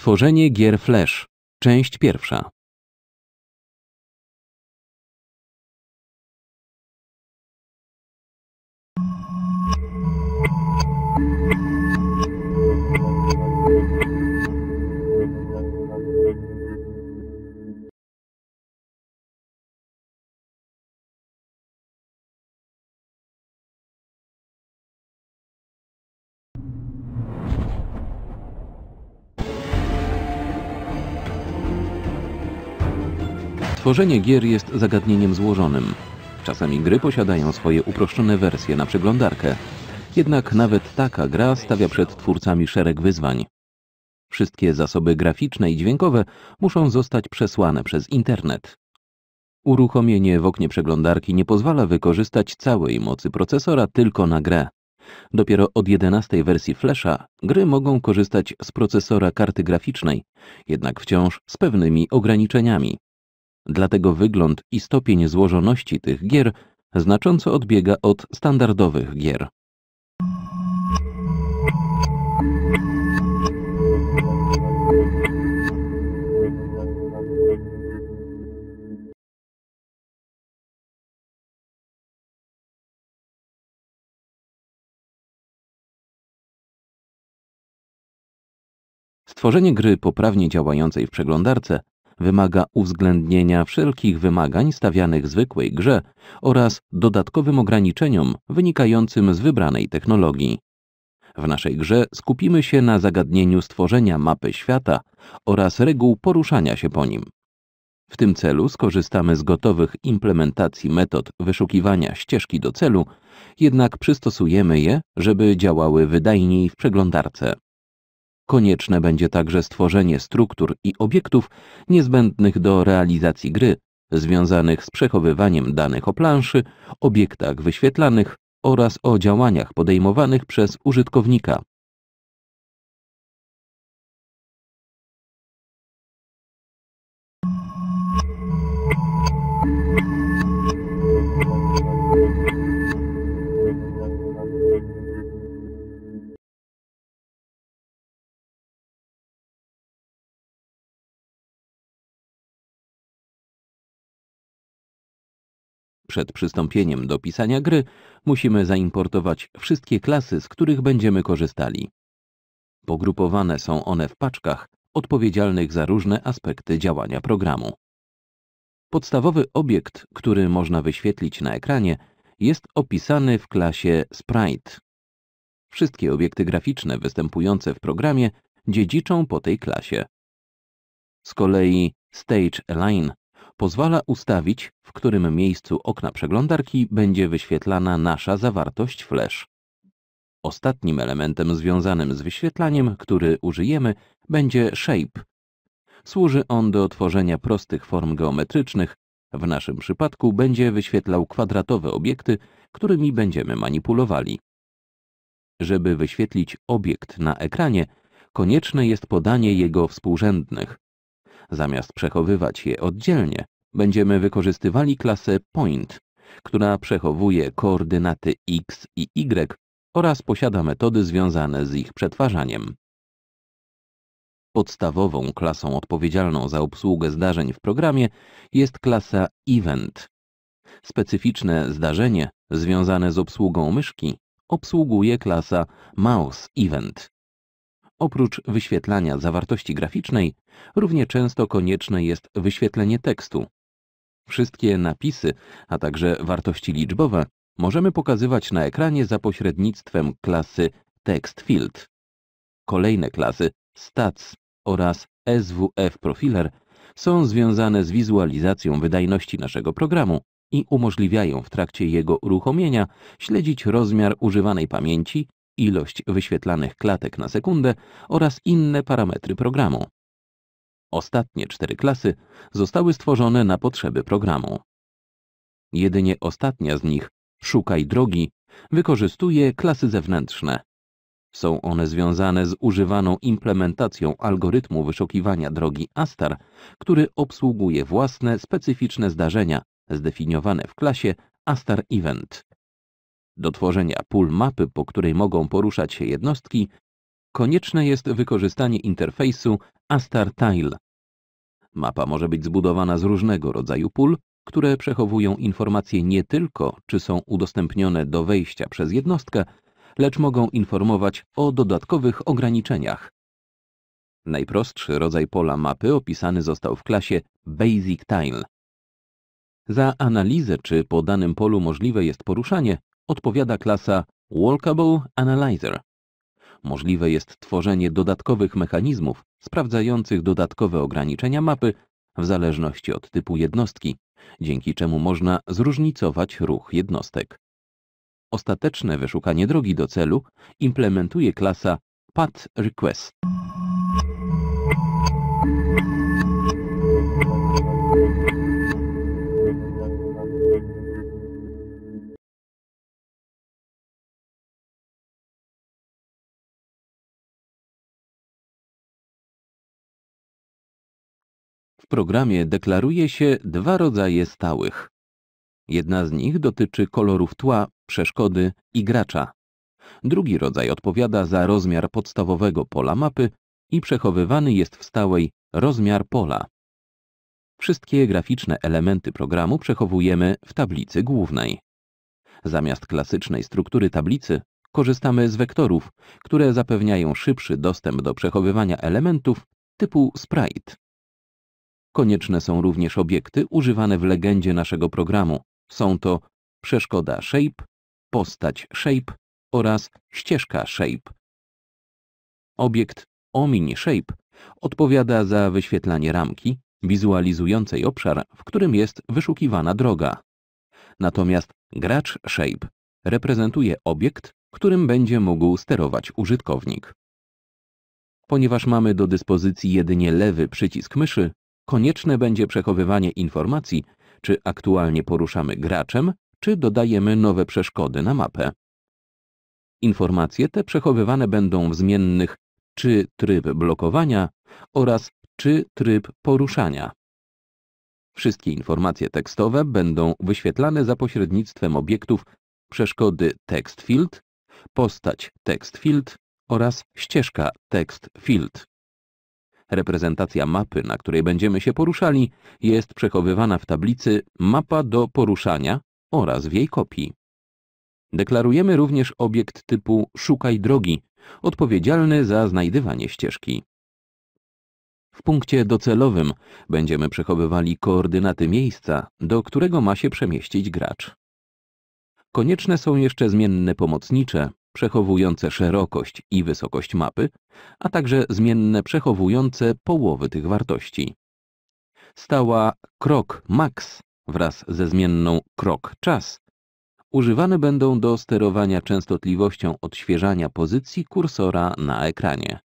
Tworzenie gier Flash. Część pierwsza. Tworzenie gier jest zagadnieniem złożonym. Czasami gry posiadają swoje uproszczone wersje na przeglądarkę. Jednak nawet taka gra stawia przed twórcami szereg wyzwań. Wszystkie zasoby graficzne i dźwiękowe muszą zostać przesłane przez internet. Uruchomienie w oknie przeglądarki nie pozwala wykorzystać całej mocy procesora tylko na grę. Dopiero od 11 wersji Flasha gry mogą korzystać z procesora karty graficznej, jednak wciąż z pewnymi ograniczeniami dlatego wygląd i stopień złożoności tych gier znacząco odbiega od standardowych gier. Stworzenie gry poprawnie działającej w przeglądarce wymaga uwzględnienia wszelkich wymagań stawianych zwykłej grze oraz dodatkowym ograniczeniom wynikającym z wybranej technologii. W naszej grze skupimy się na zagadnieniu stworzenia mapy świata oraz reguł poruszania się po nim. W tym celu skorzystamy z gotowych implementacji metod wyszukiwania ścieżki do celu, jednak przystosujemy je, żeby działały wydajniej w przeglądarce. Konieczne będzie także stworzenie struktur i obiektów niezbędnych do realizacji gry, związanych z przechowywaniem danych o planszy, obiektach wyświetlanych oraz o działaniach podejmowanych przez użytkownika. Przed przystąpieniem do pisania gry musimy zaimportować wszystkie klasy, z których będziemy korzystali. Pogrupowane są one w paczkach odpowiedzialnych za różne aspekty działania programu. Podstawowy obiekt, który można wyświetlić na ekranie, jest opisany w klasie Sprite. Wszystkie obiekty graficzne występujące w programie dziedziczą po tej klasie. Z kolei Stage Align pozwala ustawić, w którym miejscu okna przeglądarki będzie wyświetlana nasza zawartość flash. Ostatnim elementem związanym z wyświetlaniem, który użyjemy, będzie shape. Służy on do tworzenia prostych form geometrycznych. W naszym przypadku będzie wyświetlał kwadratowe obiekty, którymi będziemy manipulowali. Żeby wyświetlić obiekt na ekranie, konieczne jest podanie jego współrzędnych. Zamiast przechowywać je oddzielnie, będziemy wykorzystywali klasę point, która przechowuje koordynaty x i y oraz posiada metody związane z ich przetwarzaniem. Podstawową klasą odpowiedzialną za obsługę zdarzeń w programie jest klasa event. Specyficzne zdarzenie związane z obsługą myszki obsługuje klasa mouse event. Oprócz wyświetlania zawartości graficznej, równie często konieczne jest wyświetlenie tekstu. Wszystkie napisy, a także wartości liczbowe możemy pokazywać na ekranie za pośrednictwem klasy TextField. Kolejne klasy Stats oraz SWF Profiler są związane z wizualizacją wydajności naszego programu i umożliwiają w trakcie jego uruchomienia śledzić rozmiar używanej pamięci ilość wyświetlanych klatek na sekundę oraz inne parametry programu. Ostatnie cztery klasy zostały stworzone na potrzeby programu. Jedynie ostatnia z nich, Szukaj drogi, wykorzystuje klasy zewnętrzne. Są one związane z używaną implementacją algorytmu wyszukiwania drogi ASTAR, który obsługuje własne specyficzne zdarzenia zdefiniowane w klasie ASTAR Event. Do tworzenia pól mapy, po której mogą poruszać się jednostki, konieczne jest wykorzystanie interfejsu Astar Tile. Mapa może być zbudowana z różnego rodzaju pól, które przechowują informacje nie tylko, czy są udostępnione do wejścia przez jednostkę, lecz mogą informować o dodatkowych ograniczeniach. Najprostszy rodzaj pola mapy opisany został w klasie Basic Tile. Za analizę, czy po danym polu możliwe jest poruszanie, odpowiada klasa Walkable Analyzer. Możliwe jest tworzenie dodatkowych mechanizmów sprawdzających dodatkowe ograniczenia mapy w zależności od typu jednostki, dzięki czemu można zróżnicować ruch jednostek. Ostateczne wyszukanie drogi do celu implementuje klasa PathRequest. programie deklaruje się dwa rodzaje stałych. Jedna z nich dotyczy kolorów tła, przeszkody i gracza. Drugi rodzaj odpowiada za rozmiar podstawowego pola mapy i przechowywany jest w stałej rozmiar pola. Wszystkie graficzne elementy programu przechowujemy w tablicy głównej. Zamiast klasycznej struktury tablicy korzystamy z wektorów, które zapewniają szybszy dostęp do przechowywania elementów typu sprite. Konieczne są również obiekty używane w legendzie naszego programu. Są to przeszkoda shape, postać shape oraz ścieżka shape. Obiekt omin shape odpowiada za wyświetlanie ramki wizualizującej obszar, w którym jest wyszukiwana droga. Natomiast gracz shape reprezentuje obiekt, którym będzie mógł sterować użytkownik. Ponieważ mamy do dyspozycji jedynie lewy przycisk myszy, konieczne będzie przechowywanie informacji, czy aktualnie poruszamy graczem, czy dodajemy nowe przeszkody na mapę. Informacje te przechowywane będą w zmiennych czy tryb blokowania oraz czy tryb poruszania. Wszystkie informacje tekstowe będą wyświetlane za pośrednictwem obiektów przeszkody textfield”, postać textfield” oraz ścieżka textfield”. Reprezentacja mapy, na której będziemy się poruszali, jest przechowywana w tablicy Mapa do poruszania oraz w jej kopii. Deklarujemy również obiekt typu Szukaj drogi, odpowiedzialny za znajdywanie ścieżki. W punkcie docelowym będziemy przechowywali koordynaty miejsca, do którego ma się przemieścić gracz. Konieczne są jeszcze zmienne pomocnicze, przechowujące szerokość i wysokość mapy, a także zmienne przechowujące połowy tych wartości. Stała krok max wraz ze zmienną krok czas używane będą do sterowania częstotliwością odświeżania pozycji kursora na ekranie.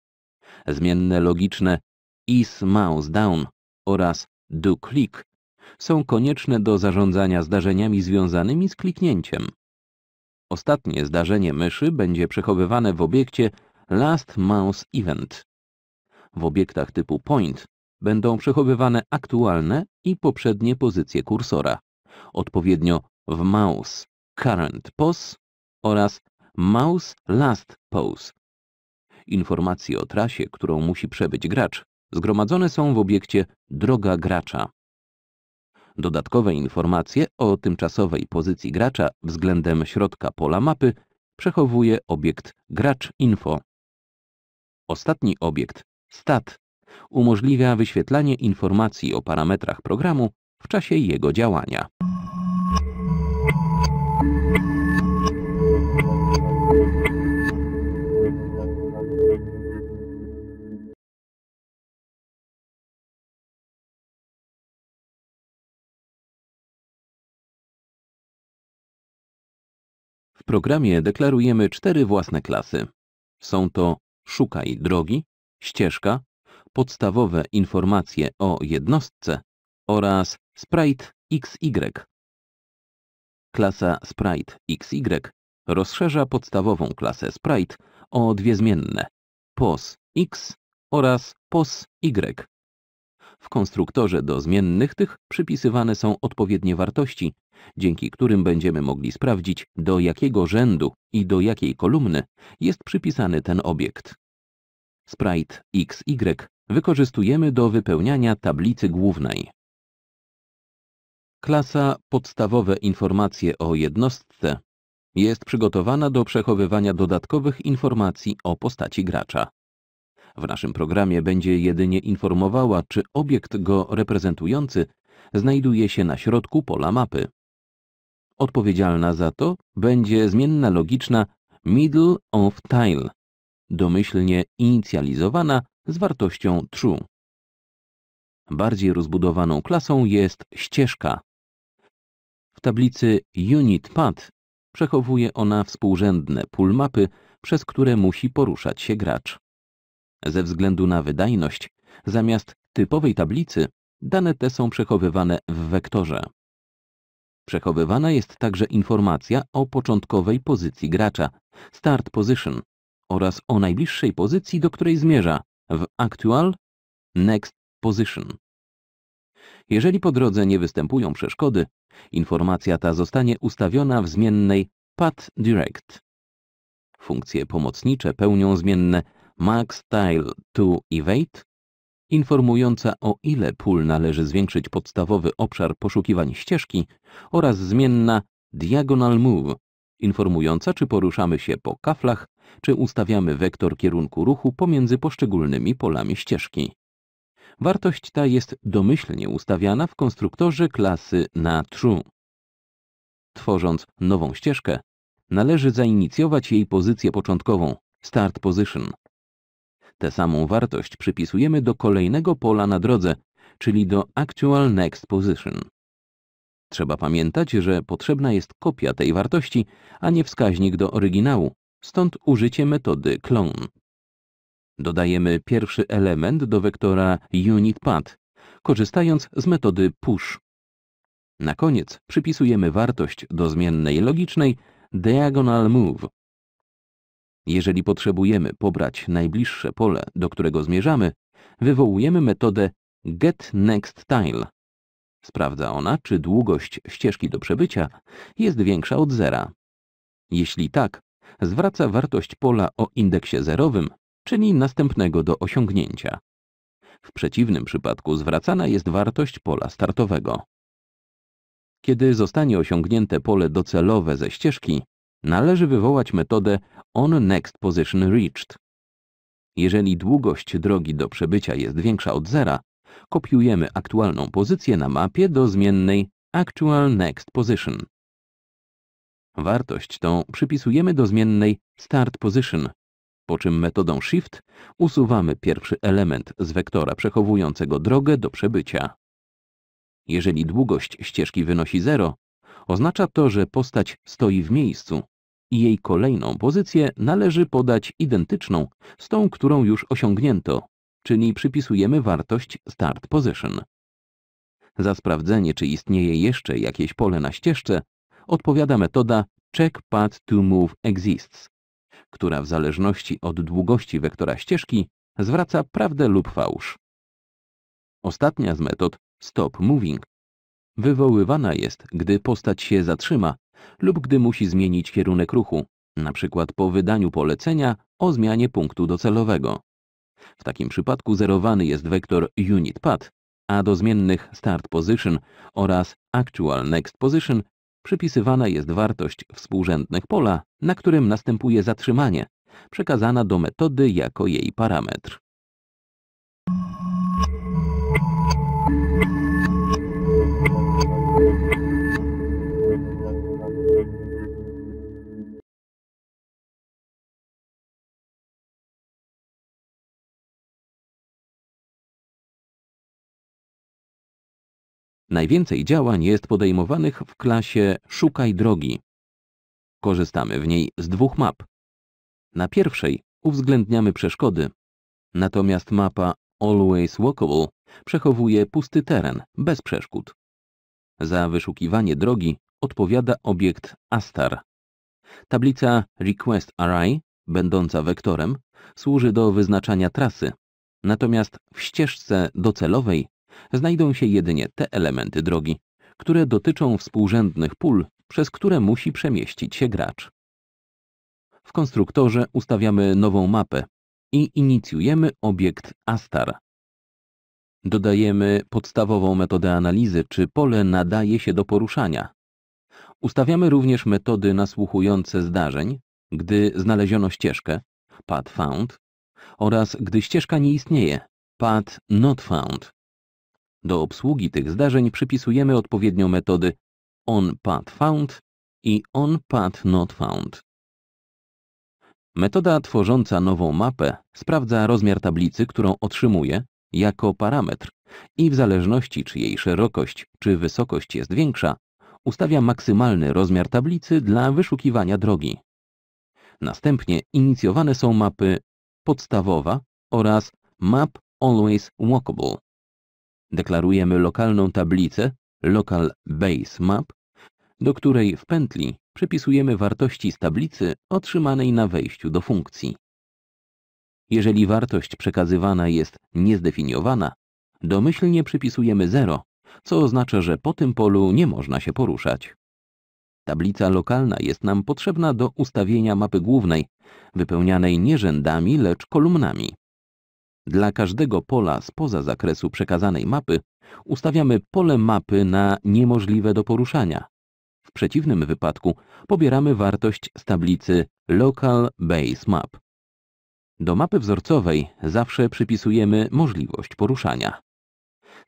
Zmienne logiczne is mouse down oraz do click są konieczne do zarządzania zdarzeniami związanymi z kliknięciem. Ostatnie zdarzenie myszy będzie przechowywane w obiekcie Last Mouse Event. W obiektach typu Point będą przechowywane aktualne i poprzednie pozycje kursora, odpowiednio w Mouse Current Pose oraz Mouse Last Pose. Informacje o trasie, którą musi przebyć gracz, zgromadzone są w obiekcie Droga Gracza. Dodatkowe informacje o tymczasowej pozycji gracza względem środka pola mapy przechowuje obiekt Gracz Info. Ostatni obiekt Stat umożliwia wyświetlanie informacji o parametrach programu w czasie jego działania. W programie deklarujemy cztery własne klasy. Są to szukaj drogi, ścieżka, podstawowe informacje o jednostce oraz sprite XY. Klasa sprite XY rozszerza podstawową klasę sprite o dwie zmienne pos x oraz pos y. W konstruktorze do zmiennych tych przypisywane są odpowiednie wartości, dzięki którym będziemy mogli sprawdzić, do jakiego rzędu i do jakiej kolumny jest przypisany ten obiekt. Sprite XY wykorzystujemy do wypełniania tablicy głównej. Klasa Podstawowe informacje o jednostce jest przygotowana do przechowywania dodatkowych informacji o postaci gracza w naszym programie będzie jedynie informowała, czy obiekt go reprezentujący znajduje się na środku pola mapy. Odpowiedzialna za to będzie zmienna logiczna middle of tile, domyślnie inicjalizowana z wartością true. Bardziej rozbudowaną klasą jest ścieżka. W tablicy Unit Path przechowuje ona współrzędne pól mapy, przez które musi poruszać się gracz. Ze względu na wydajność, zamiast typowej tablicy, dane te są przechowywane w wektorze. Przechowywana jest także informacja o początkowej pozycji gracza, start position, oraz o najbliższej pozycji, do której zmierza, w actual, next position. Jeżeli po drodze nie występują przeszkody, informacja ta zostanie ustawiona w zmiennej path direct. Funkcje pomocnicze pełnią zmienne Max Tile to Evade, informująca o ile pól należy zwiększyć podstawowy obszar poszukiwań ścieżki oraz zmienna Diagonal Move, informująca czy poruszamy się po kaflach, czy ustawiamy wektor kierunku ruchu pomiędzy poszczególnymi polami ścieżki. Wartość ta jest domyślnie ustawiana w konstruktorze klasy na true. Tworząc nową ścieżkę, należy zainicjować jej pozycję początkową, start position, Tę samą wartość przypisujemy do kolejnego pola na drodze, czyli do Actual Next Position. Trzeba pamiętać, że potrzebna jest kopia tej wartości, a nie wskaźnik do oryginału, stąd użycie metody clone. Dodajemy pierwszy element do wektora UnitPath, korzystając z metody push. Na koniec przypisujemy wartość do zmiennej logicznej diagonalMove. Jeżeli potrzebujemy pobrać najbliższe pole, do którego zmierzamy, wywołujemy metodę getNextTile. Sprawdza ona, czy długość ścieżki do przebycia jest większa od zera. Jeśli tak, zwraca wartość pola o indeksie zerowym, czyli następnego do osiągnięcia. W przeciwnym przypadku zwracana jest wartość pola startowego. Kiedy zostanie osiągnięte pole docelowe ze ścieżki, należy wywołać metodę On Next Position Reached. Jeżeli długość drogi do przebycia jest większa od zera, kopiujemy aktualną pozycję na mapie do zmiennej Actual Next Position. Wartość tą przypisujemy do zmiennej Start Position, po czym metodą Shift usuwamy pierwszy element z wektora przechowującego drogę do przebycia. Jeżeli długość ścieżki wynosi 0, oznacza to, że postać stoi w miejscu, i jej kolejną pozycję należy podać identyczną z tą, którą już osiągnięto, czyli przypisujemy wartość Start Position. Za sprawdzenie, czy istnieje jeszcze jakieś pole na ścieżce, odpowiada metoda Check Path to Move Exists, która w zależności od długości wektora ścieżki zwraca prawdę lub fałsz. Ostatnia z metod Stop Moving Wywoływana jest, gdy postać się zatrzyma lub gdy musi zmienić kierunek ruchu, np. po wydaniu polecenia o zmianie punktu docelowego. W takim przypadku zerowany jest wektor unit pad, a do zmiennych start position oraz actual next position przypisywana jest wartość współrzędnych pola, na którym następuje zatrzymanie, przekazana do metody jako jej parametr. Najwięcej działań jest podejmowanych w klasie Szukaj drogi. Korzystamy w niej z dwóch map. Na pierwszej uwzględniamy przeszkody, natomiast mapa Always Walkable przechowuje pusty teren bez przeszkód. Za wyszukiwanie drogi odpowiada obiekt Astar. Tablica Request Array, będąca wektorem, służy do wyznaczania trasy, natomiast w ścieżce docelowej znajdą się jedynie te elementy drogi, które dotyczą współrzędnych pól, przez które musi przemieścić się gracz. W konstruktorze ustawiamy nową mapę i inicjujemy obiekt Astar. Dodajemy podstawową metodę analizy, czy pole nadaje się do poruszania. Ustawiamy również metody nasłuchujące zdarzeń, gdy znaleziono ścieżkę, pad found, oraz gdy ścieżka nie istnieje, pad not found. Do obsługi tych zdarzeń przypisujemy odpowiednio metody onPathFound i onPathNotFound. Metoda tworząca nową mapę sprawdza rozmiar tablicy, którą otrzymuje, jako parametr i w zależności czy jej szerokość czy wysokość jest większa, ustawia maksymalny rozmiar tablicy dla wyszukiwania drogi. Następnie inicjowane są mapy podstawowa oraz map always walkable. Deklarujemy lokalną tablicę Local Base Map, do której w pętli przypisujemy wartości z tablicy otrzymanej na wejściu do funkcji. Jeżeli wartość przekazywana jest niezdefiniowana, domyślnie przypisujemy 0, co oznacza, że po tym polu nie można się poruszać. Tablica lokalna jest nam potrzebna do ustawienia mapy głównej, wypełnianej nie rzędami, lecz kolumnami. Dla każdego pola spoza zakresu przekazanej mapy ustawiamy pole mapy na niemożliwe do poruszania. W przeciwnym wypadku pobieramy wartość z tablicy Local Base Map. Do mapy wzorcowej zawsze przypisujemy możliwość poruszania.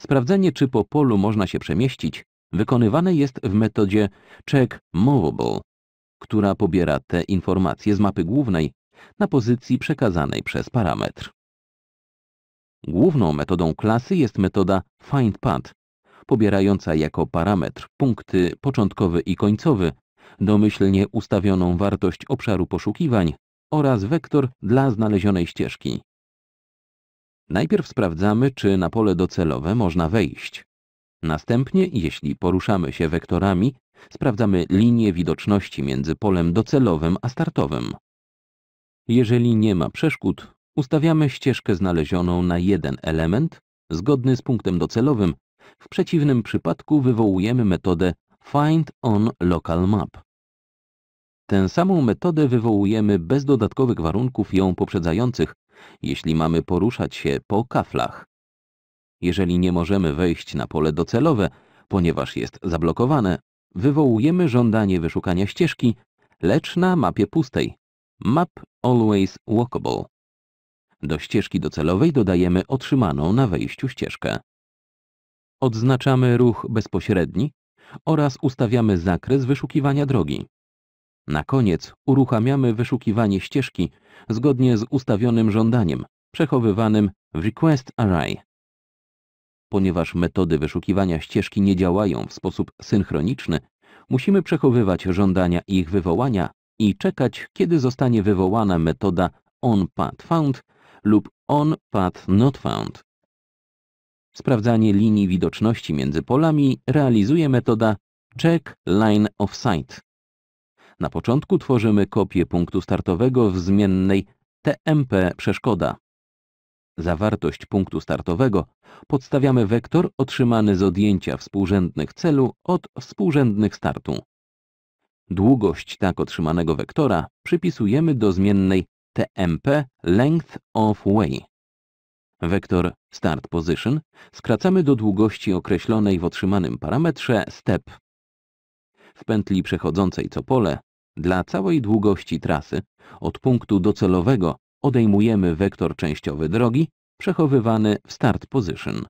Sprawdzenie, czy po polu można się przemieścić, wykonywane jest w metodzie Check Movable, która pobiera te informacje z mapy głównej na pozycji przekazanej przez parametr. Główną metodą klasy jest metoda findPad, pobierająca jako parametr punkty początkowy i końcowy, domyślnie ustawioną wartość obszaru poszukiwań oraz wektor dla znalezionej ścieżki. Najpierw sprawdzamy, czy na pole docelowe można wejść. Następnie, jeśli poruszamy się wektorami, sprawdzamy linię widoczności między polem docelowym a startowym. Jeżeli nie ma przeszkód, Ustawiamy ścieżkę znalezioną na jeden element, zgodny z punktem docelowym. W przeciwnym przypadku wywołujemy metodę Find on Local Map. Tę samą metodę wywołujemy bez dodatkowych warunków ją poprzedzających, jeśli mamy poruszać się po kaflach. Jeżeli nie możemy wejść na pole docelowe, ponieważ jest zablokowane, wywołujemy żądanie wyszukania ścieżki, lecz na mapie pustej. Map Always Walkable. Do ścieżki docelowej dodajemy otrzymaną na wejściu ścieżkę. Odznaczamy ruch bezpośredni oraz ustawiamy zakres wyszukiwania drogi. Na koniec uruchamiamy wyszukiwanie ścieżki zgodnie z ustawionym żądaniem przechowywanym w Request Array. Ponieważ metody wyszukiwania ścieżki nie działają w sposób synchroniczny, musimy przechowywać żądania ich wywołania i czekać, kiedy zostanie wywołana metoda onPathFound lub On Path Not Found. Sprawdzanie linii widoczności między polami realizuje metoda Check Line of Sight. Na początku tworzymy kopię punktu startowego w zmiennej TMP przeszkoda. Zawartość punktu startowego podstawiamy wektor otrzymany z odjęcia współrzędnych celu od współrzędnych startu. Długość tak otrzymanego wektora przypisujemy do zmiennej TMP Length of Way. Wektor Start Position skracamy do długości określonej w otrzymanym parametrze step. W pętli przechodzącej co pole dla całej długości trasy od punktu docelowego odejmujemy wektor częściowy drogi przechowywany w Start Position.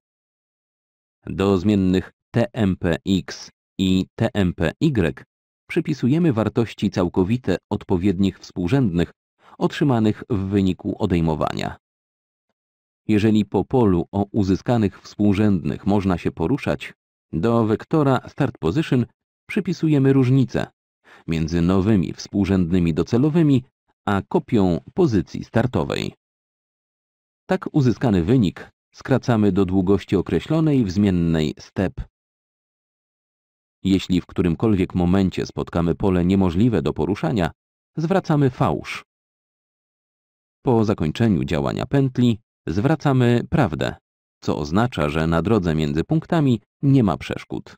Do zmiennych TMPX i TMPY przypisujemy wartości całkowite odpowiednich współrzędnych otrzymanych w wyniku odejmowania. Jeżeli po polu o uzyskanych współrzędnych można się poruszać, do wektora start position przypisujemy różnicę między nowymi współrzędnymi docelowymi a kopią pozycji startowej. Tak uzyskany wynik skracamy do długości określonej w zmiennej step. Jeśli w którymkolwiek momencie spotkamy pole niemożliwe do poruszania, zwracamy fałsz. Po zakończeniu działania pętli zwracamy prawdę, co oznacza, że na drodze między punktami nie ma przeszkód.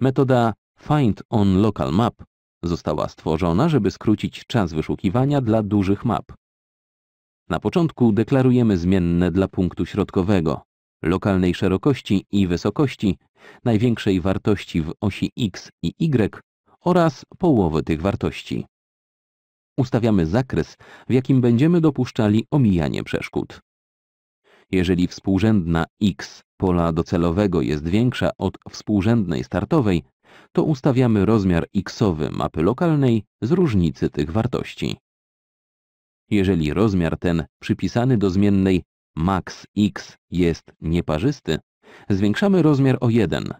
Metoda Find on Local Map została stworzona, żeby skrócić czas wyszukiwania dla dużych map. Na początku deklarujemy zmienne dla punktu środkowego, lokalnej szerokości i wysokości, największej wartości w osi x i y oraz połowę tych wartości ustawiamy zakres, w jakim będziemy dopuszczali omijanie przeszkód. Jeżeli współrzędna x pola docelowego jest większa od współrzędnej startowej, to ustawiamy rozmiar xowy mapy lokalnej z różnicy tych wartości. Jeżeli rozmiar ten przypisany do zmiennej max x jest nieparzysty, zwiększamy rozmiar o 1.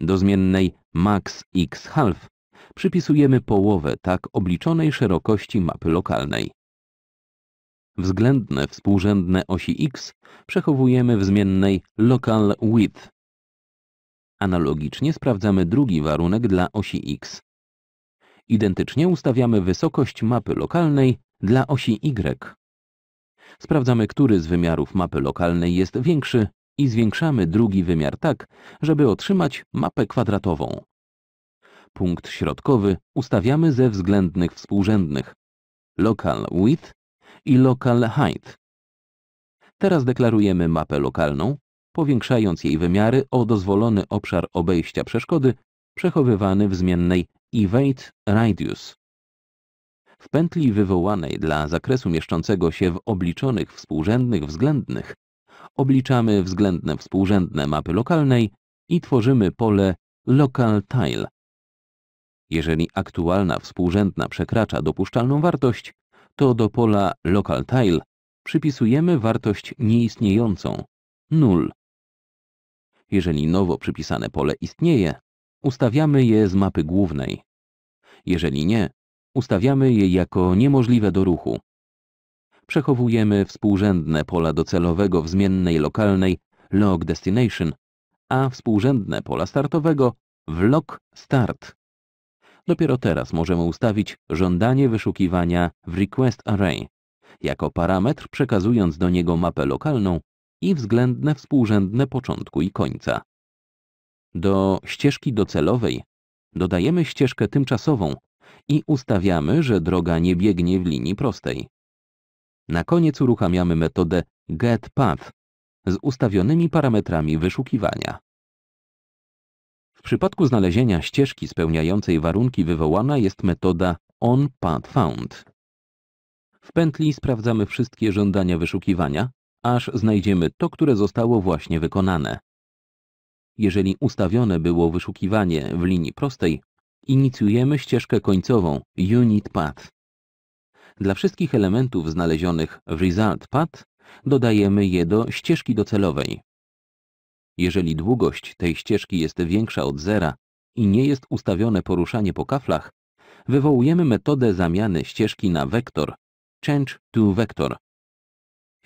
Do zmiennej max x half przypisujemy połowę tak obliczonej szerokości mapy lokalnej. Względne współrzędne osi x przechowujemy w zmiennej local width. Analogicznie sprawdzamy drugi warunek dla osi x. Identycznie ustawiamy wysokość mapy lokalnej dla osi y. Sprawdzamy, który z wymiarów mapy lokalnej jest większy i zwiększamy drugi wymiar tak, żeby otrzymać mapę kwadratową punkt środkowy ustawiamy ze względnych współrzędnych local width i local height. Teraz deklarujemy mapę lokalną, powiększając jej wymiary o dozwolony obszar obejścia przeszkody przechowywany w zmiennej evade radius. W pętli wywołanej dla zakresu mieszczącego się w obliczonych współrzędnych względnych obliczamy względne współrzędne mapy lokalnej i tworzymy pole Local Tile jeżeli aktualna współrzędna przekracza dopuszczalną wartość, to do pola Local Tile przypisujemy wartość nieistniejącą 0. Jeżeli nowo przypisane pole istnieje, ustawiamy je z mapy głównej. Jeżeli nie, ustawiamy je jako niemożliwe do ruchu. Przechowujemy współrzędne pola docelowego w zmiennej lokalnej log destination, a współrzędne pola startowego w log start. Dopiero teraz możemy ustawić żądanie wyszukiwania w Request Array jako parametr przekazując do niego mapę lokalną i względne współrzędne początku i końca. Do ścieżki docelowej dodajemy ścieżkę tymczasową i ustawiamy, że droga nie biegnie w linii prostej. Na koniec uruchamiamy metodę getPath z ustawionymi parametrami wyszukiwania. W przypadku znalezienia ścieżki spełniającej warunki wywołana jest metoda on path found. W pętli sprawdzamy wszystkie żądania wyszukiwania, aż znajdziemy to, które zostało właśnie wykonane. Jeżeli ustawione było wyszukiwanie w linii prostej, inicjujemy ścieżkę końcową Unit Path. Dla wszystkich elementów znalezionych w Result Path dodajemy je do ścieżki docelowej. Jeżeli długość tej ścieżki jest większa od zera i nie jest ustawione poruszanie po kaflach, wywołujemy metodę zamiany ścieżki na wektor change to vector.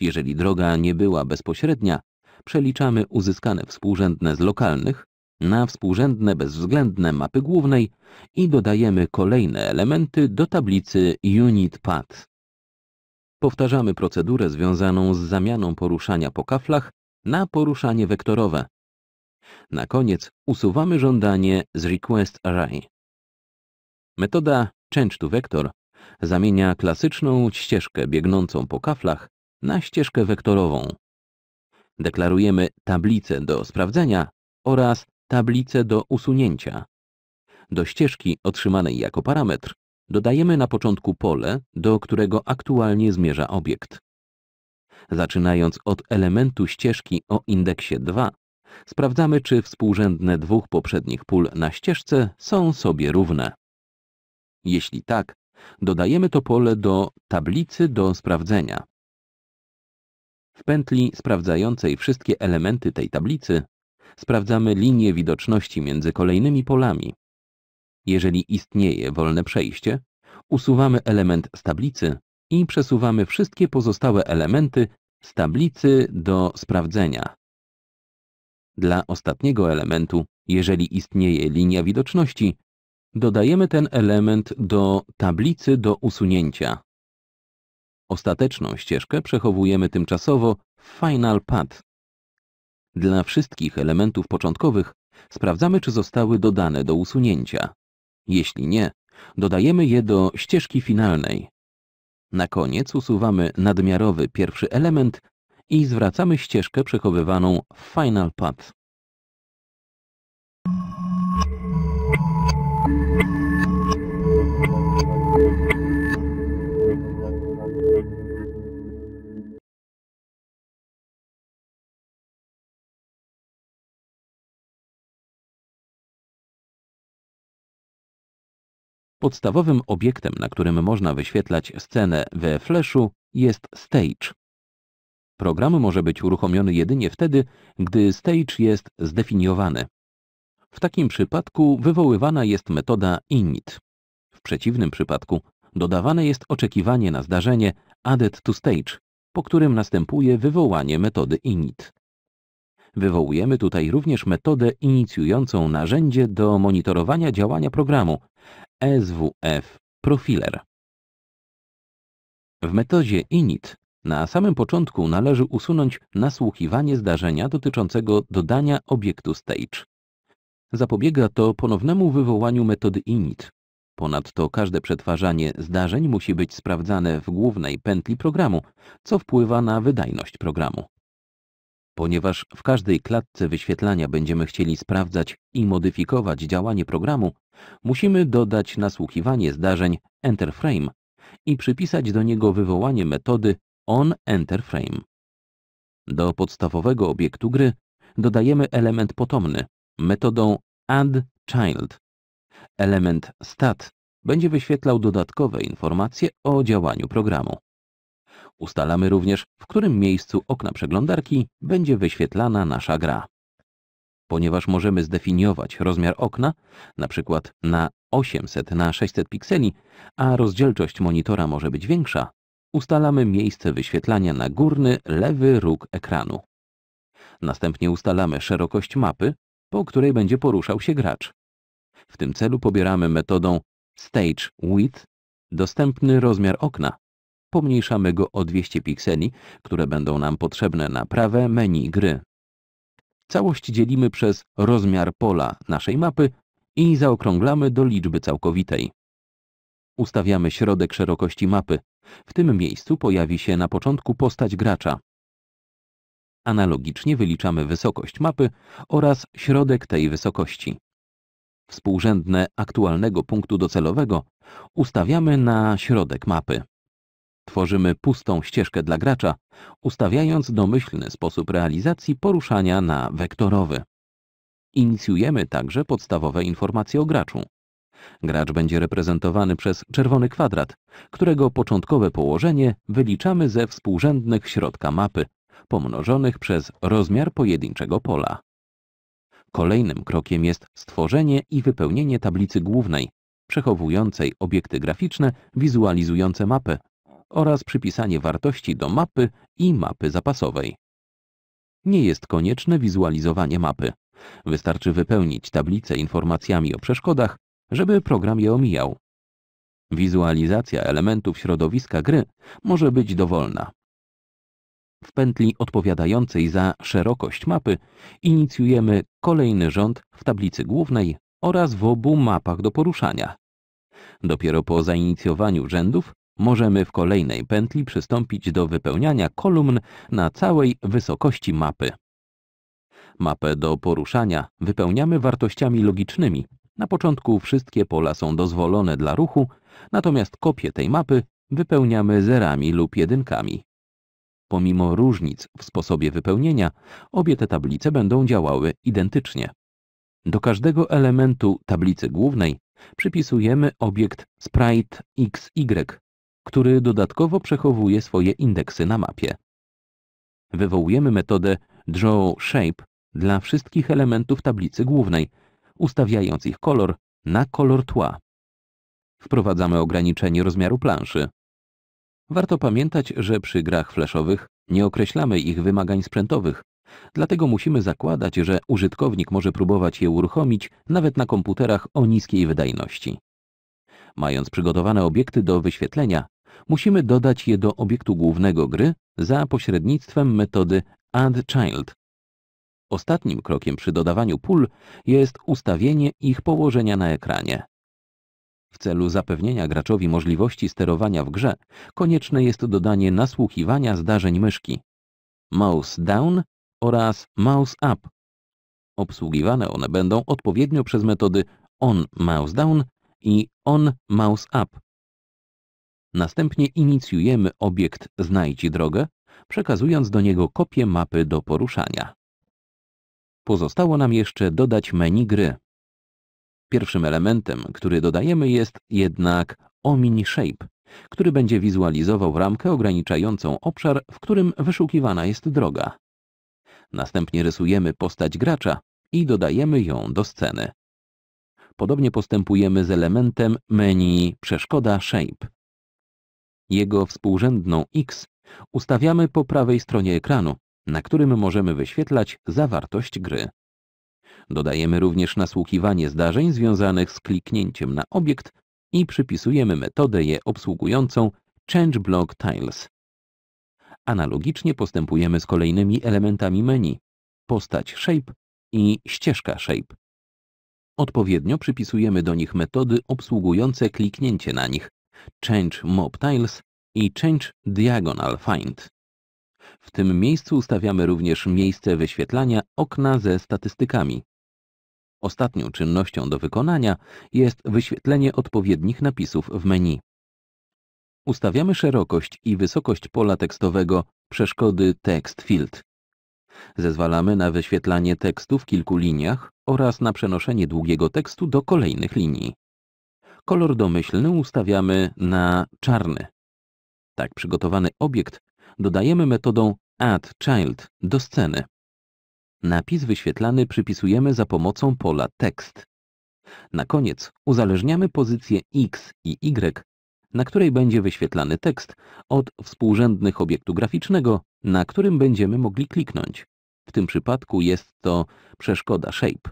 Jeżeli droga nie była bezpośrednia, przeliczamy uzyskane współrzędne z lokalnych na współrzędne bezwzględne mapy głównej i dodajemy kolejne elementy do tablicy Unit Path. Powtarzamy procedurę związaną z zamianą poruszania po kaflach na poruszanie wektorowe. Na koniec usuwamy żądanie z Request Array. Metoda Change to Vector zamienia klasyczną ścieżkę biegnącą po kaflach na ścieżkę wektorową. Deklarujemy tablicę do sprawdzenia oraz tablicę do usunięcia. Do ścieżki otrzymanej jako parametr dodajemy na początku pole, do którego aktualnie zmierza obiekt. Zaczynając od elementu ścieżki o indeksie 2, sprawdzamy czy współrzędne dwóch poprzednich pól na ścieżce są sobie równe. Jeśli tak, dodajemy to pole do tablicy do sprawdzenia. W pętli sprawdzającej wszystkie elementy tej tablicy sprawdzamy linię widoczności między kolejnymi polami. Jeżeli istnieje wolne przejście, usuwamy element z tablicy i przesuwamy wszystkie pozostałe elementy z tablicy do sprawdzenia. Dla ostatniego elementu, jeżeli istnieje linia widoczności, dodajemy ten element do tablicy do usunięcia. Ostateczną ścieżkę przechowujemy tymczasowo w Final Path. Dla wszystkich elementów początkowych sprawdzamy, czy zostały dodane do usunięcia. Jeśli nie, dodajemy je do ścieżki finalnej. Na koniec usuwamy nadmiarowy pierwszy element i zwracamy ścieżkę przechowywaną w Final Path. Podstawowym obiektem, na którym można wyświetlać scenę we Flashu jest stage. Program może być uruchomiony jedynie wtedy, gdy stage jest zdefiniowany. W takim przypadku wywoływana jest metoda init. W przeciwnym przypadku dodawane jest oczekiwanie na zdarzenie added to stage, po którym następuje wywołanie metody init. Wywołujemy tutaj również metodę inicjującą narzędzie do monitorowania działania programu, SWF Profiler. W metodzie init na samym początku należy usunąć nasłuchiwanie zdarzenia dotyczącego dodania obiektu stage. Zapobiega to ponownemu wywołaniu metody init. Ponadto każde przetwarzanie zdarzeń musi być sprawdzane w głównej pętli programu, co wpływa na wydajność programu. Ponieważ w każdej klatce wyświetlania będziemy chcieli sprawdzać i modyfikować działanie programu, musimy dodać nasłuchiwanie zdarzeń EnterFrame i przypisać do niego wywołanie metody onEnterFrame. Do podstawowego obiektu gry dodajemy element potomny metodą addChild. Element stat będzie wyświetlał dodatkowe informacje o działaniu programu. Ustalamy również, w którym miejscu okna przeglądarki będzie wyświetlana nasza gra. Ponieważ możemy zdefiniować rozmiar okna, np. Na, na 800 na 600 pikseli, a rozdzielczość monitora może być większa, ustalamy miejsce wyświetlania na górny lewy róg ekranu. Następnie ustalamy szerokość mapy, po której będzie poruszał się gracz. W tym celu pobieramy metodą Stage Width dostępny rozmiar okna, Pomniejszamy go o 200 pikseli, które będą nam potrzebne na prawe menu gry. Całość dzielimy przez rozmiar pola naszej mapy i zaokrąglamy do liczby całkowitej. Ustawiamy środek szerokości mapy. W tym miejscu pojawi się na początku postać gracza. Analogicznie wyliczamy wysokość mapy oraz środek tej wysokości. Współrzędne aktualnego punktu docelowego ustawiamy na środek mapy. Tworzymy pustą ścieżkę dla gracza, ustawiając domyślny sposób realizacji poruszania na wektorowy. Inicjujemy także podstawowe informacje o graczu. Gracz będzie reprezentowany przez czerwony kwadrat, którego początkowe położenie wyliczamy ze współrzędnych środka mapy, pomnożonych przez rozmiar pojedynczego pola. Kolejnym krokiem jest stworzenie i wypełnienie tablicy głównej, przechowującej obiekty graficzne wizualizujące mapę oraz przypisanie wartości do mapy i mapy zapasowej. Nie jest konieczne wizualizowanie mapy. Wystarczy wypełnić tablicę informacjami o przeszkodach, żeby program je omijał. Wizualizacja elementów środowiska gry może być dowolna. W pętli odpowiadającej za szerokość mapy inicjujemy kolejny rząd w tablicy głównej oraz w obu mapach do poruszania. Dopiero po zainicjowaniu rzędów Możemy w kolejnej pętli przystąpić do wypełniania kolumn na całej wysokości mapy. Mapę do poruszania wypełniamy wartościami logicznymi. Na początku wszystkie pola są dozwolone dla ruchu, natomiast kopię tej mapy wypełniamy zerami lub jedynkami. Pomimo różnic w sposobie wypełnienia, obie te tablice będą działały identycznie. Do każdego elementu tablicy głównej przypisujemy obiekt sprite xy, który dodatkowo przechowuje swoje indeksy na mapie. Wywołujemy metodę draw shape dla wszystkich elementów tablicy głównej, ustawiając ich kolor na kolor tła. Wprowadzamy ograniczenie rozmiaru planszy. Warto pamiętać, że przy grach flashowych nie określamy ich wymagań sprzętowych, dlatego musimy zakładać, że użytkownik może próbować je uruchomić nawet na komputerach o niskiej wydajności. Mając przygotowane obiekty do wyświetlenia, musimy dodać je do obiektu głównego gry za pośrednictwem metody addChild. Ostatnim krokiem przy dodawaniu pól jest ustawienie ich położenia na ekranie. W celu zapewnienia graczowi możliwości sterowania w grze, konieczne jest dodanie nasłuchiwania zdarzeń myszki. Mouse down oraz mouse up. Obsługiwane one będą odpowiednio przez metody on mouse down i on mouse up. Następnie inicjujemy obiekt Znajdź drogę, przekazując do niego kopię mapy do poruszania. Pozostało nam jeszcze dodać menu gry. Pierwszym elementem, który dodajemy jest jednak Omin Shape, który będzie wizualizował ramkę ograniczającą obszar, w którym wyszukiwana jest droga. Następnie rysujemy postać gracza i dodajemy ją do sceny. Podobnie postępujemy z elementem menu Przeszkoda Shape jego współrzędną X, ustawiamy po prawej stronie ekranu, na którym możemy wyświetlać zawartość gry. Dodajemy również nasłuchiwanie zdarzeń związanych z kliknięciem na obiekt i przypisujemy metodę je obsługującą changeBlockTiles. Tiles. Analogicznie postępujemy z kolejnymi elementami menu postać shape i ścieżka shape. Odpowiednio przypisujemy do nich metody obsługujące kliknięcie na nich, Change Mob Tiles i Change Diagonal Find. W tym miejscu ustawiamy również miejsce wyświetlania okna ze statystykami. Ostatnią czynnością do wykonania jest wyświetlenie odpowiednich napisów w menu. Ustawiamy szerokość i wysokość pola tekstowego przeszkody Text Field. Zezwalamy na wyświetlanie tekstu w kilku liniach oraz na przenoszenie długiego tekstu do kolejnych linii. Kolor domyślny ustawiamy na czarny. Tak przygotowany obiekt dodajemy metodą Add Child do sceny. Napis wyświetlany przypisujemy za pomocą pola Tekst. Na koniec uzależniamy pozycję X i Y, na której będzie wyświetlany tekst, od współrzędnych obiektu graficznego, na którym będziemy mogli kliknąć. W tym przypadku jest to przeszkoda Shape.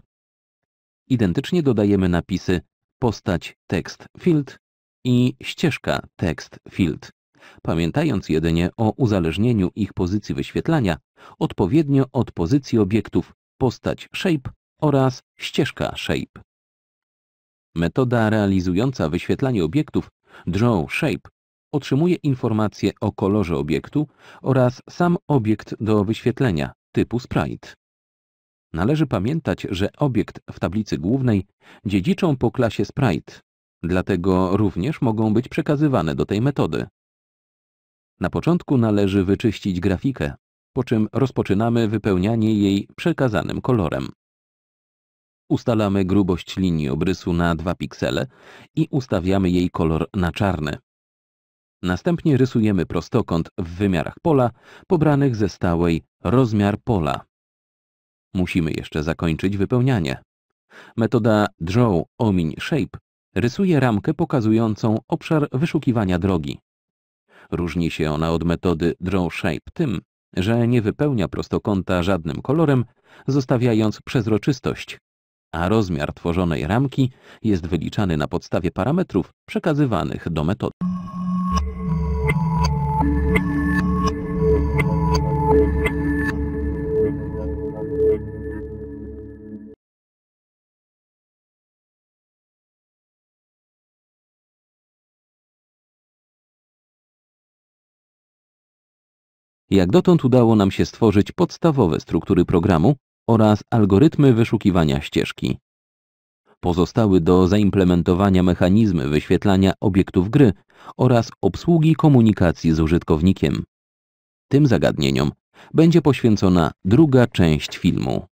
Identycznie dodajemy napisy postać tekst field i ścieżka tekst field, pamiętając jedynie o uzależnieniu ich pozycji wyświetlania odpowiednio od pozycji obiektów postać shape oraz ścieżka shape. Metoda realizująca wyświetlanie obiektów draw shape otrzymuje informacje o kolorze obiektu oraz sam obiekt do wyświetlenia typu sprite. Należy pamiętać, że obiekt w tablicy głównej dziedziczą po klasie sprite, dlatego również mogą być przekazywane do tej metody. Na początku należy wyczyścić grafikę, po czym rozpoczynamy wypełnianie jej przekazanym kolorem. Ustalamy grubość linii obrysu na 2 piksele i ustawiamy jej kolor na czarny. Następnie rysujemy prostokąt w wymiarach pola pobranych ze stałej rozmiar pola. Musimy jeszcze zakończyć wypełnianie. Metoda Draw Omin Shape rysuje ramkę pokazującą obszar wyszukiwania drogi. Różni się ona od metody Draw Shape tym, że nie wypełnia prostokąta żadnym kolorem, zostawiając przezroczystość, a rozmiar tworzonej ramki jest wyliczany na podstawie parametrów przekazywanych do metody. Jak dotąd udało nam się stworzyć podstawowe struktury programu oraz algorytmy wyszukiwania ścieżki. Pozostały do zaimplementowania mechanizmy wyświetlania obiektów gry oraz obsługi komunikacji z użytkownikiem. Tym zagadnieniom będzie poświęcona druga część filmu.